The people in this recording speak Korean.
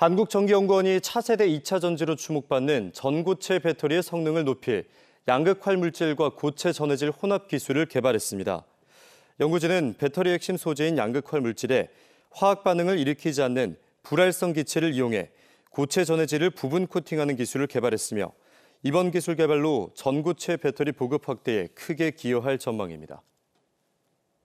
한국전기연구원이 차세대 2차 전지로 주목받는 전고체 배터리의 성능을 높일 양극활 물질과 고체 전해질 혼합 기술을 개발했습니다. 연구진은 배터리 핵심 소재인 양극활 물질에 화학 반응을 일으키지 않는 불활성 기체를 이용해 고체 전해질을 부분 코팅하는 기술을 개발했으며 이번 기술 개발로 전고체 배터리 보급 확대에 크게 기여할 전망입니다.